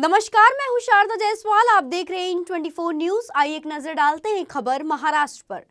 नमस्कार मैं हूं शारदा जायसवाल आप देख रहे हैं 24 न्यूज आइए एक नजर डालते हैं खबर महाराष्ट्र पर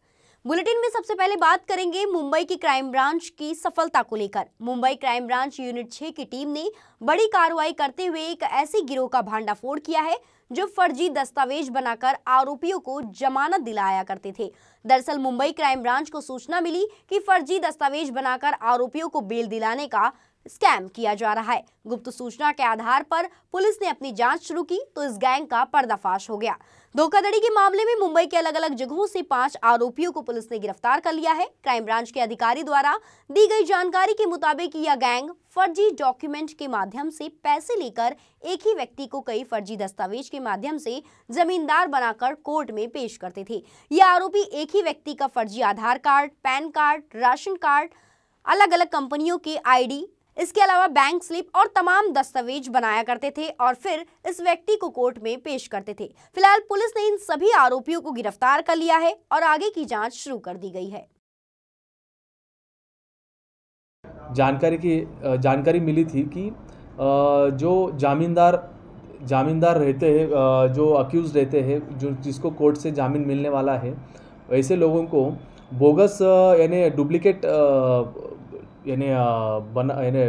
बुलेटिन में सबसे पहले बात करेंगे मुंबई की क्राइम ब्रांच की सफलता को लेकर मुंबई क्राइम ब्रांच यूनिट 6 की टीम ने बड़ी कार्रवाई करते हुए एक ऐसे गिरोह का भांडाफोड़ किया है जो फर्जी दस्तावेज बनाकर आरोपियों को जमानत दिलाया करते थे दरअसल मुंबई क्राइम ब्रांच को सूचना मिली कि फर्जी दस्तावेज बनाकर आरोपियों को बेल दिलाने का स्कैम किया जा रहा है गुप्त सूचना के आधार पर पुलिस ने अपनी जांच शुरू की तो इस गैंग का पर्दाफाश हो गया धोखाधड़ी के मामले में मुंबई के अलग अलग जगहों से पांच आरोपियों को पुलिस ने गिरफ्तार कर लिया है क्राइम ब्रांच के अधिकारी द्वारा दी गई जानकारी के मुताबिक यह गैंग फर्जी डॉक्यूमेंट के माध्यम से पैसे लेकर एक ही व्यक्ति को कई फर्जी दस्तावेज के माध्यम से जमींदार बनाकर कोर्ट में पेश करते थे यह आरोपी एक ही व्यक्ति का फर्जी Aadhaar card PAN card ration card अलग अलग कंपनियों के आईडी इसके अलावा बैंक स्लिप और तमाम दस्तावेज बनाया करते थे और फिर इस व्यक्ति को कोर्ट में पेश करते थे फिलहाल पुलिस ने इन सभी आरोपियों को गिरफ्तार कर लिया है और आगे की जाँच शुरू कर दी गई है जानकारी की जानकारी मिली थी कि जो जामींदार जामीनदार रहते हैं जो अक्यूज़ रहते हैं जो जिसको कोर्ट से जामीन मिलने वाला है ऐसे लोगों को बोगस यानी डुप्लीकेट यानी बना यानी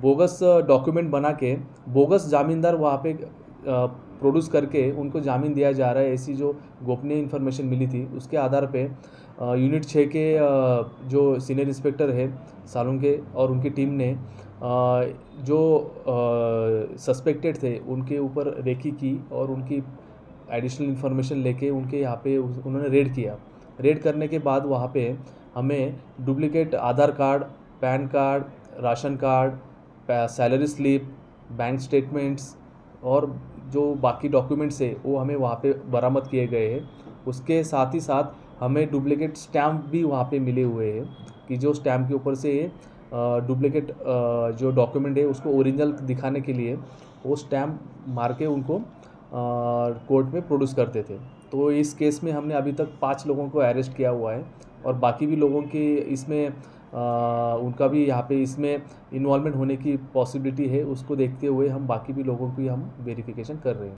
बोगस डॉक्यूमेंट बना के बोगस जामींदार वहाँ पे प्रोड्यूस करके उनको जामीन दिया जा रहा है ऐसी जो गोपनीय इन्फॉर्मेशन मिली थी उसके आधार पे यूनिट छः के जो सीनियर इंस्पेक्टर है सालों के और उनकी टीम ने जो सस्पेक्टेड थे उनके ऊपर रेखी की और उनकी एडिशनल इन्फॉर्मेशन लेके उनके यहाँ पे उन्होंने रेड किया रेड करने के बाद वहाँ पे हमें duplicate Aadhaar card PAN card ration card salary slip bank statements और जो बाकी डॉक्यूमेंट्स है वो हमें वहाँ पे बरामद किए गए हैं उसके साथ ही साथ हमें डुप्लीकेट स्टैम्प भी वहाँ पे मिले हुए हैं कि जो स्टैम्प के ऊपर से डुप्लीकेट जो डॉक्यूमेंट है उसको ओरिजिनल दिखाने के लिए वो स्टैम्प मार के उनको कोर्ट में प्रोड्यूस करते थे तो इस केस में हमने अभी तक पाँच लोगों को अरेस्ट किया हुआ है और बाकी भी लोगों के इसमें आ, उनका भी यहाँ पे इसमें इन्वॉल्वमेंट होने की पॉसिबिलिटी है उसको देखते हुए हम बाकी भी लोगों की हम वेरिफिकेशन कर रहे हैं